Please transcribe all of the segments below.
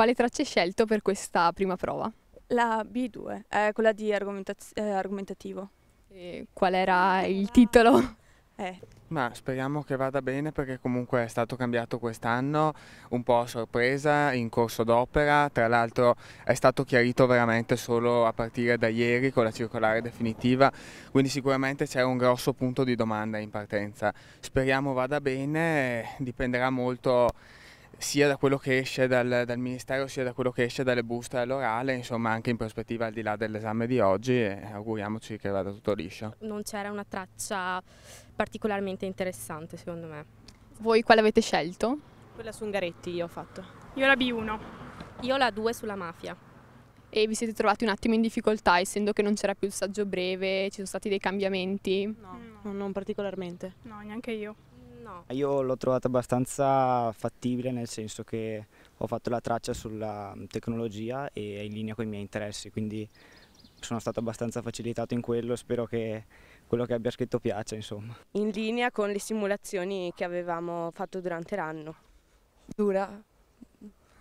Quale traccia hai scelto per questa prima prova? La B2, eh, quella di argomentaz- eh, argomentativo. E qual era il titolo? Eh. Ma speriamo che vada bene perché comunque è stato cambiato quest'anno, un po' a sorpresa, in corso d'opera, tra l'altro è stato chiarito veramente solo a partire da ieri con la circolare definitiva, quindi sicuramente c'era un grosso punto di domanda in partenza. Speriamo vada bene, dipenderà molto sia da quello che esce dal, dal, Ministero sia da quello che esce dalle buste all'orale, insomma anche in prospettiva al di là dell'esame di oggi e auguriamoci che vada tutto liscio. Non c'era una traccia particolarmente interessante secondo me. Voi quale avete scelto? Quella su Ungaretti io ho fatto. Io la B1. Io la 2 sulla mafia. E vi siete trovati un attimo in difficoltà essendo che non c'era più il saggio breve, ci sono stati dei cambiamenti? No, no. non particolarmente. No, neanche io. No. Eh, io l'ho trovata abbastanza fattibile nel senso che ho fatto la traccia sulla mm, tecnologia e è in linea con i miei interessi, quindi sono stato abbastanza facilitato in quello, spero che quello che abbia scritto piaccia insomma. In linea con le simulazioni che avevamo fatto durante l'anno. Dura?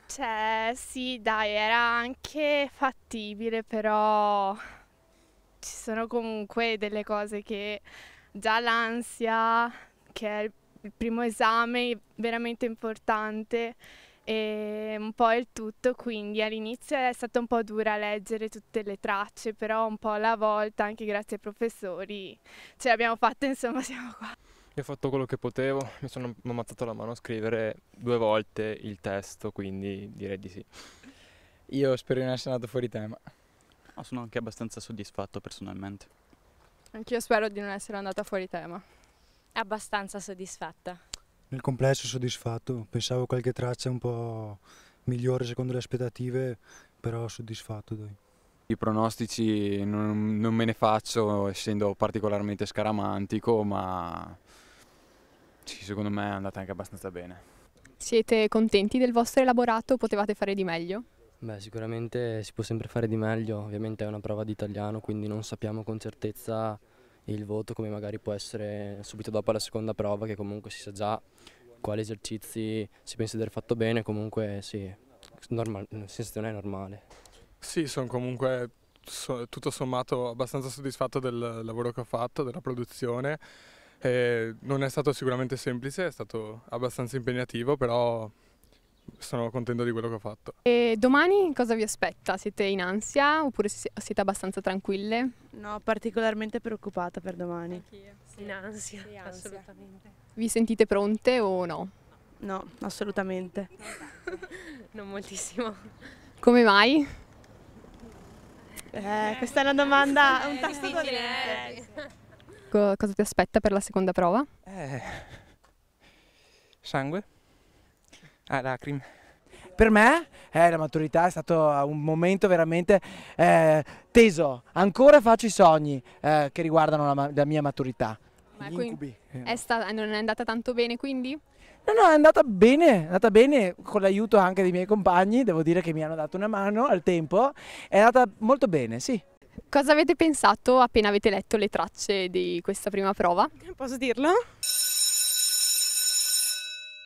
Cioè sì dai era anche fattibile però ci sono comunque delle cose che già l'ansia che è il il primo esame veramente importante e un po' il tutto, quindi all'inizio è stata un po' dura leggere tutte le tracce, però un po' alla volta, anche grazie ai professori, ce l'abbiamo fatta, insomma siamo qua. Io ho fatto quello che potevo, mi sono ammazzato la mano a scrivere due volte il testo, quindi direi di sì. Io spero di non essere andato fuori tema. No, sono anche abbastanza soddisfatto personalmente. Anch'io spero di non essere andata fuori tema. Abbastanza soddisfatta. Nel complesso soddisfatto, pensavo qualche traccia un po' migliore secondo le aspettative, però soddisfatto. Dai. I pronostici non, non, me ne faccio essendo particolarmente scaramantico, ma sì, secondo me è andata anche abbastanza bene. Siete contenti del vostro elaborato? Potevate fare di meglio? Beh, sicuramente si può sempre fare di meglio, ovviamente è una prova di italiano, quindi non sappiamo con certezza il voto come magari può essere subito dopo la seconda prova che comunque si sa già quali esercizi si pensa di aver fatto bene, comunque sì, la sensazione è normale. Sì, sono comunque so, tutto sommato abbastanza soddisfatto del lavoro che ho fatto, della produzione. Eh, non è stato sicuramente semplice, è stato abbastanza impegnativo, però sono contento di quello che ho fatto. E domani cosa vi aspetta? Siete in ansia oppure siete abbastanza tranquille? No, particolarmente preoccupata per domani. Anch'io. Sì. In ansia, sì, ansia, assolutamente. Vi sentite pronte o no? No, assolutamente. non moltissimo. Come mai? Eh, questa è una domanda, eh, un tasto dolente. Eh. cosa ti aspetta per la seconda prova? Eh, sangue. Ah, lacrime. Per me eh, la maturità è stato un momento veramente eh, teso, ancora faccio i sogni eh, che riguardano la, la, mia maturità. Ma Gli incubi. È eh, non è andata tanto bene quindi? No, no, è andata bene, è andata bene con l'aiuto anche dei miei compagni, devo dire che mi hanno dato una mano al tempo, è andata molto bene, sì. Cosa avete pensato appena avete letto le tracce di questa prima prova? Posso dirlo?